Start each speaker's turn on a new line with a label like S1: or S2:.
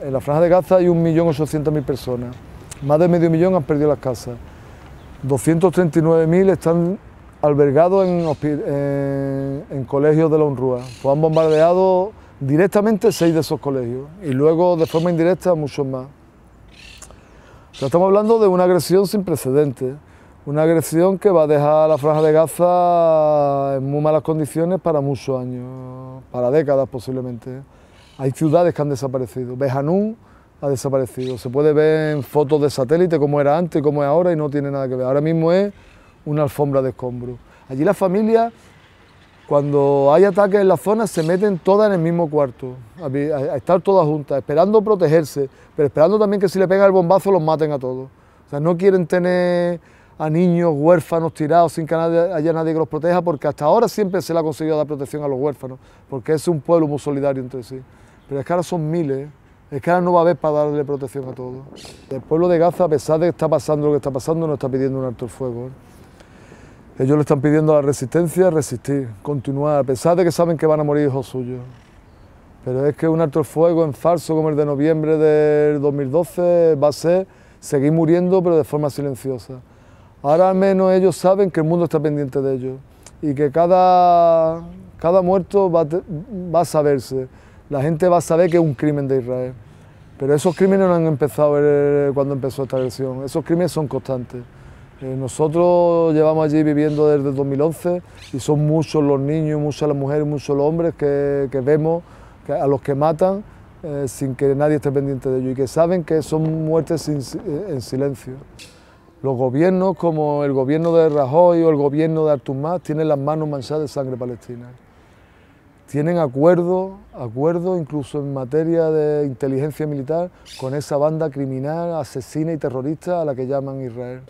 S1: En la franja de Gaza hay 1.800.000 personas. Más de medio millón han perdido las casas. 239.000 están albergados en, colegios de la UNRWA. Pues han bombardeado directamente seis de esos colegios y luego de forma indirecta muchos más. estamos hablando de una agresión sin precedentes, una agresión que va a dejar a la franja de Gaza en muy malas condiciones para muchos años, para décadas posiblemente. Hay ciudades que han desaparecido. Bejanún ha desaparecido. Se puede ver en fotos de satélite cómo era antes, y cómo es ahora y no tiene nada que ver. Ahora mismo es una alfombra de escombros. Allí las familias, cuando hay ataques en la zona, se meten todas en el mismo cuarto, a, estar todas juntas, esperando protegerse, pero esperando también que si le pegan el bombazo los maten a todos. O sea, no quieren tener a niños huérfanos tirados sin que haya nadie que los proteja, porque hasta ahora siempre se le ha conseguido dar protección a los huérfanos, porque es un pueblo muy solidario entre sí pero es que ahora son miles, es que ahora no va a haber para darle protección a todos. El pueblo de Gaza, a pesar de que está pasando lo que está pasando, no está pidiendo un alto el fuego. ¿eh? Ellos le están pidiendo a la resistencia resistir, continuar, a pesar de que saben que van a morir hijos suyos. Pero es que un alto el fuego en falso como el de noviembre del 2012 va a ser seguir muriendo pero de forma silenciosa. Ahora al menos ellos saben que el mundo está pendiente de ellos y que cada, cada muerto va, va a saberse la gente va a saber que es un crimen de Israel. Pero esos crímenes no han empezado eh, cuando empezó esta agresión, esos crímenes son constantes. Eh, nosotros llevamos allí viviendo desde 2011 y son muchos los niños, muchas las mujeres, muchos los hombres que, vemos a los que matan eh, sin que nadie esté pendiente de ellos y que saben que son muertes en silencio. Los gobiernos como el gobierno de Rajoy o el gobierno de Artur Mas tienen las manos manchadas de sangre palestina tienen acuerdo, acuerdo incluso en materia de inteligencia militar con esa banda criminal, asesina y terrorista a la que llaman Israel.